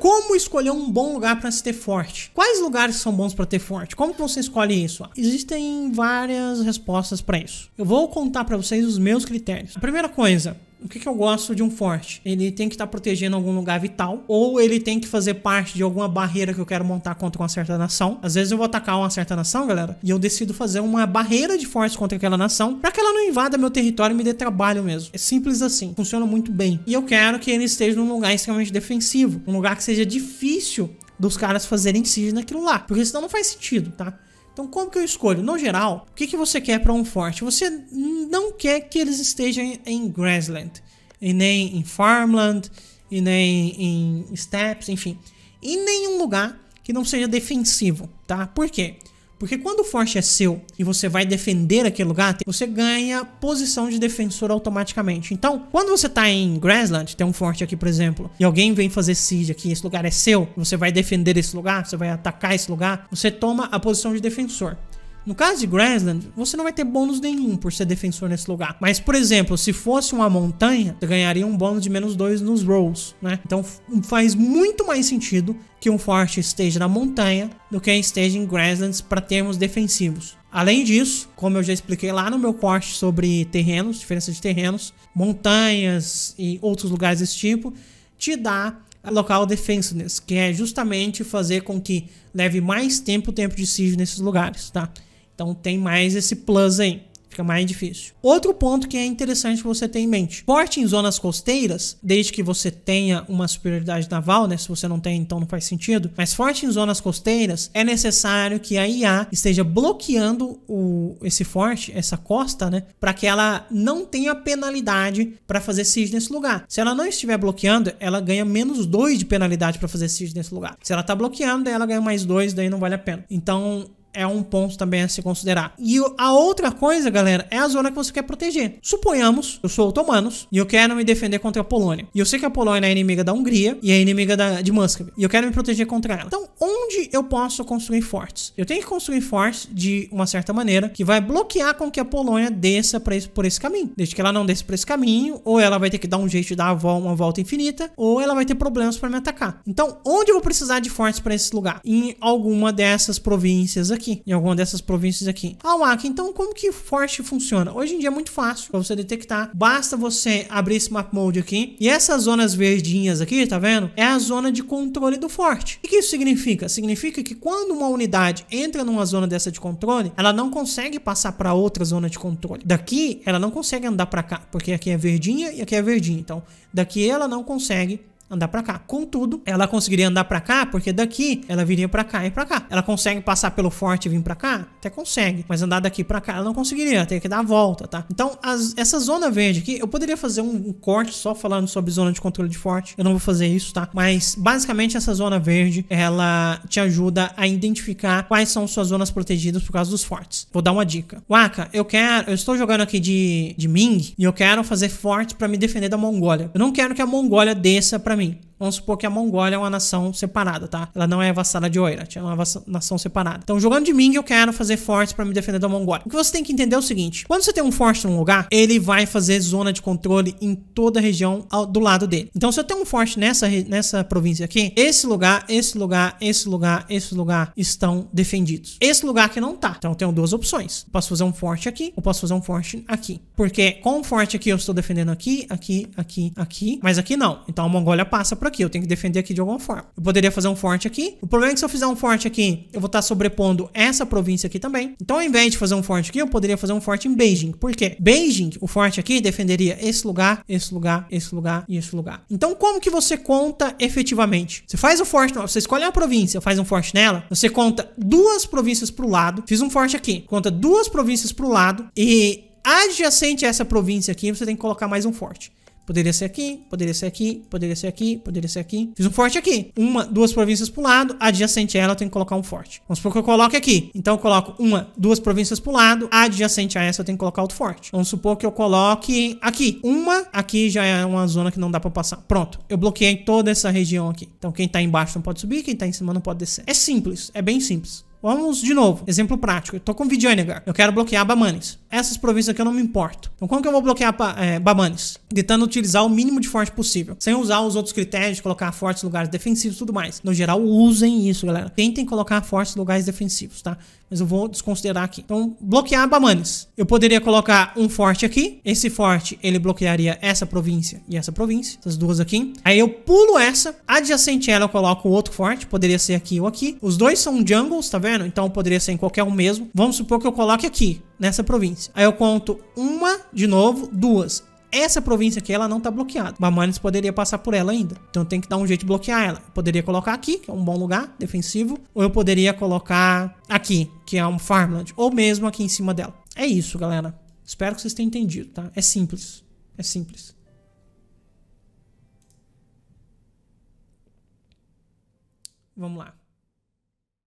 Como escolher um bom lugar para se ter forte? Quais lugares são bons para ter forte? Como que você escolhe isso? Existem várias respostas para isso. Eu vou contar para vocês os meus critérios. A primeira coisa, o que, que eu gosto de um forte? Ele tem que estar tá protegendo algum lugar vital, ou ele tem que fazer parte de alguma barreira que eu quero montar contra uma certa nação. Às vezes eu vou atacar uma certa nação, galera, e eu decido fazer uma barreira de forte contra aquela nação, para que ela não invada meu território e me dê trabalho mesmo. É simples assim, funciona muito bem. E eu quero que ele esteja num lugar extremamente defensivo, um lugar que seja difícil dos caras fazerem siege naquilo lá, porque senão não faz sentido, tá? Então, como que eu escolho? No geral, o que, que você quer para um forte? Você não quer que eles estejam em grassland, e nem em farmland, e nem em steps, enfim, em nenhum lugar que não seja defensivo, tá? Por quê? Porque quando o forte é seu e você vai defender aquele lugar, você ganha posição de defensor automaticamente. Então, quando você tá em Grassland, tem um forte aqui, por exemplo, e alguém vem fazer siege aqui, esse lugar é seu, você vai defender esse lugar, você vai atacar esse lugar, você toma a posição de defensor. No caso de Grassland, você não vai ter bônus nenhum por ser defensor nesse lugar. Mas, por exemplo, se fosse uma montanha, você ganharia um bônus de menos dois nos rolls, né? Então faz muito mais sentido que um forte esteja na montanha do que esteja em Grasslands para termos defensivos. Além disso, como eu já expliquei lá no meu corte sobre terrenos, diferença de terrenos, montanhas e outros lugares desse tipo, te dá local defensiveness, que é justamente fazer com que leve mais tempo o tempo de siege nesses lugares, tá? Então tem mais esse plus aí. Fica mais difícil. Outro ponto que é interessante você ter em mente: porte em zonas costeiras, desde que você tenha uma superioridade naval, né? Se você não tem, então não faz sentido. Mas forte em zonas costeiras é necessário que a IA esteja bloqueando o, esse forte, essa costa, né? Para que ela não tenha penalidade para fazer siege nesse lugar. Se ela não estiver bloqueando, ela ganha menos 2 de penalidade para fazer siege nesse lugar. Se ela tá bloqueando, ela ganha mais 2, daí não vale a pena. Então é um ponto também a se considerar. E a outra coisa, galera, é a zona que você quer proteger. Suponhamos, eu sou otomanos e eu quero me defender contra a Polônia. E eu sei que a Polônia é inimiga da Hungria e é inimiga da, de Muscovy. E eu quero me proteger contra ela. Então, onde eu posso construir fortes? Eu tenho que construir fortes de uma certa maneira que vai bloquear com que a Polônia desça esse, por esse caminho. Desde que ela não desça por esse caminho, ou ela vai ter que dar um jeito de dar uma volta infinita, ou ela vai ter problemas para me atacar. Então, onde eu vou precisar de fortes para esse lugar? Em alguma dessas províncias aqui aqui, em alguma dessas províncias aqui. Ah, Waka, então como que Forte funciona? Hoje em dia é muito fácil para você detectar. Basta você abrir esse map mode aqui. E essas zonas verdinhas aqui, tá vendo? É a zona de controle do forte. O que isso significa? Significa que quando uma unidade entra numa zona dessa de controle, ela não consegue passar para outra zona de controle. Daqui, ela não consegue andar para cá, porque aqui é verdinha e aqui é verdinha. Então, daqui ela não consegue andar para cá. Contudo, ela conseguiria andar para cá porque daqui ela viria para cá e para cá. Ela consegue passar pelo forte e vir para cá? Até consegue, mas andar daqui para cá ela não conseguiria, ela teria que dar a volta, tá? Então, as, essa zona verde aqui, eu poderia fazer um, um, corte só falando sobre zona de controle de forte. Eu não vou fazer isso, tá? Mas basicamente essa zona verde, ela te ajuda a identificar quais são suas zonas protegidas por causa dos fortes. Vou dar uma dica. Waka, eu quero, eu estou jogando aqui de de Ming e eu quero fazer forte para me defender da Mongólia. Eu não quero que a Mongólia desça para mim. Vamos supor que a Mongólia é uma nação separada, tá? Ela não é vassala de Oirat, é uma nação separada. Então, jogando de Ming, eu quero fazer fortes para me defender da Mongólia. O que você tem que entender é o seguinte: quando você tem um forte num lugar, ele vai fazer zona de controle em toda a região ao, do lado dele. Então, se eu tenho um forte nessa, nessa província aqui, esse lugar, esse lugar, esse lugar, esse lugar estão defendidos. Esse lugar que não tá. Então, eu tenho duas opções. Eu posso fazer um forte aqui, ou posso fazer um forte aqui. Porque com o forte aqui, eu estou defendendo aqui, aqui, aqui, aqui, mas aqui não. Então, a Mongólia passa para aqui, eu tenho que defender aqui de alguma forma. Eu poderia fazer um forte aqui. O problema é que se eu fizer um forte aqui, eu vou estar sobrepondo essa província aqui também. Então, ao invés de fazer um forte aqui, eu poderia fazer um forte em Beijing. Por quê? Beijing, o forte aqui, defenderia esse lugar, esse lugar, esse lugar e esse lugar. Então, como que você conta efetivamente? Você faz o forte, você escolhe uma província, faz um forte nela, você conta duas províncias para o lado, fiz um forte aqui, conta duas províncias para o lado e adjacente a essa província aqui, você tem que colocar mais um forte. Poderia ser aqui, poderia ser aqui, poderia ser aqui, poderia ser aqui. Fiz um forte aqui. Uma, duas províncias pro lado. Adjacente a ela eu tenho que colocar um forte. Vamos supor que eu coloque aqui. Então eu coloco uma, duas províncias pro lado. Adjacente a essa eu tenho que colocar outro forte. Vamos supor que eu coloque aqui. Uma, aqui já é uma zona que não dá pra passar. Pronto. Eu bloqueei toda essa região aqui. Então quem tá embaixo não pode subir, quem tá em cima não pode descer. É simples, é bem simples. Vamos de novo, exemplo prático. Eu tô com Vidjanagar, eu quero bloquear Bamanes. Essas províncias aqui eu não me importo. Então como que eu vou bloquear é, Bamanes? Tentando utilizar o mínimo de forte possível, sem usar os outros critérios de colocar fortes lugares defensivos e tudo mais. No geral, usem isso, galera. Tentem colocar fortes lugares defensivos, tá? Mas eu vou desconsiderar aqui. Então, bloquear Bamanes. Eu poderia colocar um forte aqui. Esse forte, ele bloquearia essa província e essa província, essas duas aqui. Aí eu pulo essa, adjacente a ela eu coloco outro forte, poderia ser aqui ou aqui. Os dois são jungles, tá vendo? governo, então poderia ser em qualquer um mesmo. Vamos supor que eu coloque aqui, nessa província. Aí eu conto uma, de novo, duas. Essa província aqui, ela não tá bloqueada. Mamanes poderia passar por ela ainda. Então tem que dar um jeito de bloquear ela. Eu poderia colocar aqui, que é um bom lugar, defensivo. Ou eu poderia colocar aqui, que é um farmland. Ou mesmo aqui em cima dela. É isso, galera. Espero que vocês tenham entendido, tá? É simples. É simples. Vamos lá.